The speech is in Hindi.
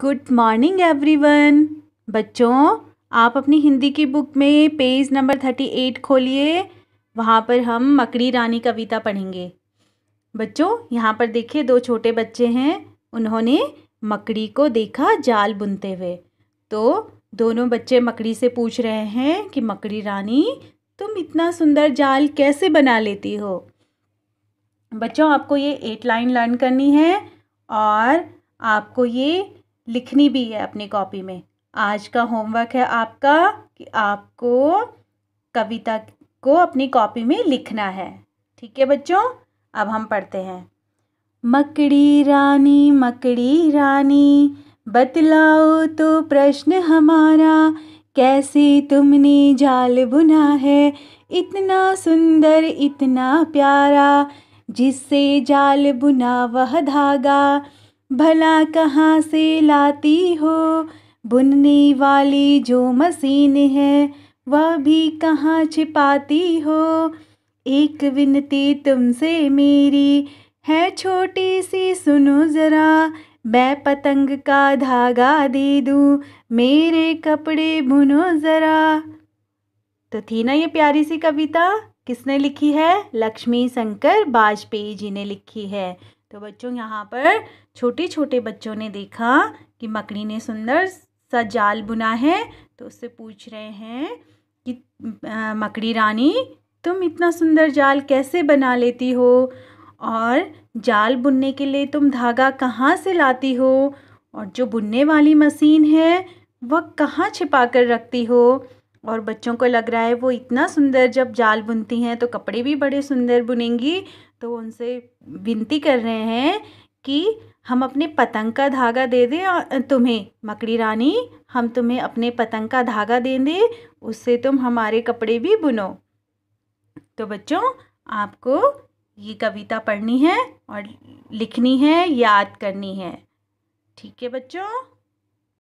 गुड मॉर्निंग एवरीवन बच्चों आप अपनी हिंदी की बुक में पेज नंबर थर्टी एट खोलिए वहाँ पर हम मकड़ी रानी कविता पढ़ेंगे बच्चों यहाँ पर देखिए दो छोटे बच्चे हैं उन्होंने मकड़ी को देखा जाल बुनते हुए तो दोनों बच्चे मकड़ी से पूछ रहे हैं कि मकड़ी रानी तुम इतना सुंदर जाल कैसे बना लेती हो बच्चों आपको ये एट लाइन लर्न करनी है और आपको ये लिखनी भी है अपनी कॉपी में आज का होमवर्क है आपका कि आपको कविता को अपनी कॉपी में लिखना है ठीक है बच्चों अब हम पढ़ते हैं मकड़ी रानी मकड़ी रानी बतलाओ तो प्रश्न हमारा कैसे तुमने जाल बुना है इतना सुंदर इतना प्यारा जिससे जाल बुना वह धागा भला कहाँ से लाती हो बुनने वाली जो मशीन है वह भी कहाँ छिपाती हो एक विनती तुमसे मेरी है छोटी सी सुनो ज़रा मैं पतंग का धागा दे दूँ मेरे कपड़े बुनो ज़रा तो थी ना ये प्यारी सी कविता किसने लिखी है लक्ष्मी शंकर वाजपेयी जी ने लिखी है तो बच्चों यहाँ पर छोटे छोटे बच्चों ने देखा कि मकड़ी ने सुंदर सा जाल बुना है तो उससे पूछ रहे हैं कि आ, मकड़ी रानी तुम इतना सुंदर जाल कैसे बना लेती हो और जाल बुनने के लिए तुम धागा कहाँ से लाती हो और जो बुनने वाली मशीन है वह कहाँ छिपा कर रखती हो और बच्चों को लग रहा है वो इतना सुंदर जब जाल बुनती हैं तो कपड़े भी बड़े सुंदर बुनेंगी तो उनसे विनती कर रहे हैं कि हम अपने पतंग का धागा दे दें तुम्हें मकड़ी रानी हम तुम्हें अपने पतंग का धागा दे दें उससे तुम हमारे कपड़े भी बुनो तो बच्चों आपको ये कविता पढ़नी है और लिखनी है याद करनी है ठीक है बच्चों